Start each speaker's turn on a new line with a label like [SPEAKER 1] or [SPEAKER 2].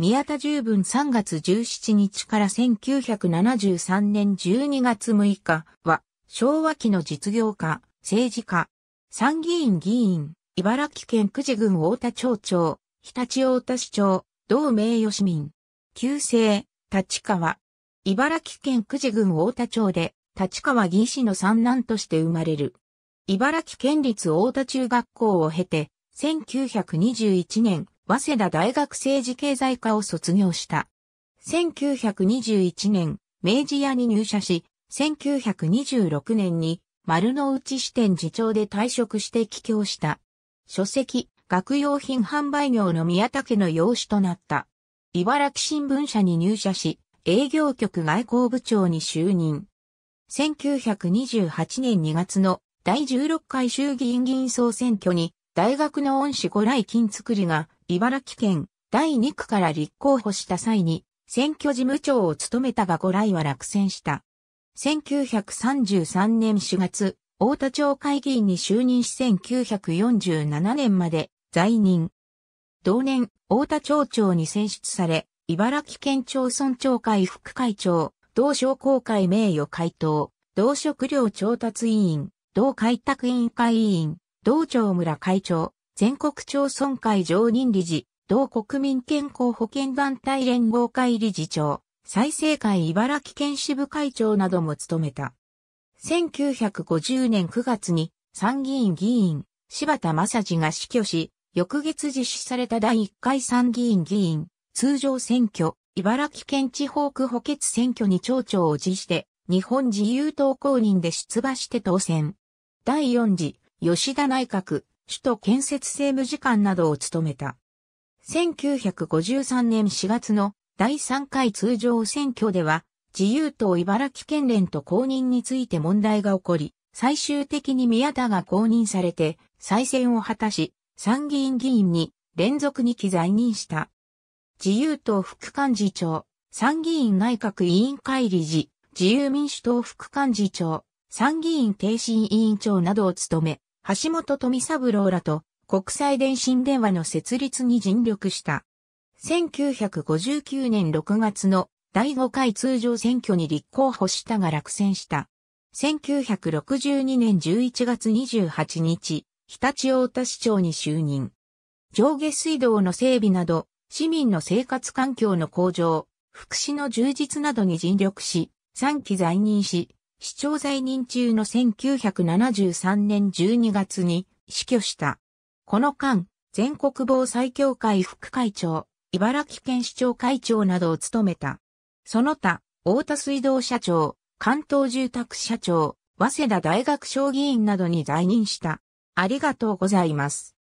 [SPEAKER 1] 宮田十文3月17日から1973年12月6日は、昭和期の実業家、政治家、参議院議員、茨城県久慈郡大田町長、日立大田市長、同名誉市民、旧姓、立川。茨城県久慈郡大田町で、立川議士の三男として生まれる。茨城県立大田中学校を経て、1921年、早稲田大学政治経済科を卒業した。1921年、明治屋に入社し、1926年に丸の内支店次長で退職して帰郷した。書籍、学用品販売業の宮田家の養子となった。茨城新聞社に入社し、営業局外交部長に就任。1928年2月の第16回衆議院議員総選挙に大学の恩師五来金作りが茨城県第2区から立候補した際に、選挙事務長を務めたがご来は落選した。1933年4月、大田町会議員に就任し1947年まで在任。同年、大田町長に選出され、茨城県町村長会副会長、同商工会名誉会頭、同食料調達委員、同開拓委員会委員、同町村会長、全国町村会常任理事、同国民健康保険団体連合会理事長、再生会茨城県支部会長なども務めた。1950年9月に参議院議員、柴田正治が死去し、翌月実施された第1回参議院議員、通常選挙、茨城県地方区補欠選挙に町長を辞して、日本自由党公認で出馬して当選。第4次、吉田内閣、首都建設政務次官などを務めた。1953年4月の第3回通常選挙では、自由党茨城県連と公認について問題が起こり、最終的に宮田が公認されて、再選を果たし、参議院議員に連続2期在任した。自由党副幹事長、参議院内閣委員会理事、自由民主党副幹事長、参議院停止委員長などを務め、橋本富三郎らと国際電信電話の設立に尽力した。1959年6月の第5回通常選挙に立候補したが落選した。1962年11月28日、日立太田市長に就任。上下水道の整備など、市民の生活環境の向上、福祉の充実などに尽力し、3期在任し、市長在任中の1973年12月に死去した。この間、全国防災協会副会長、茨城県市長会長などを務めた。その他、大田水道社長、関東住宅社長、早稲田大学小議員などに在任した。ありがとうございます。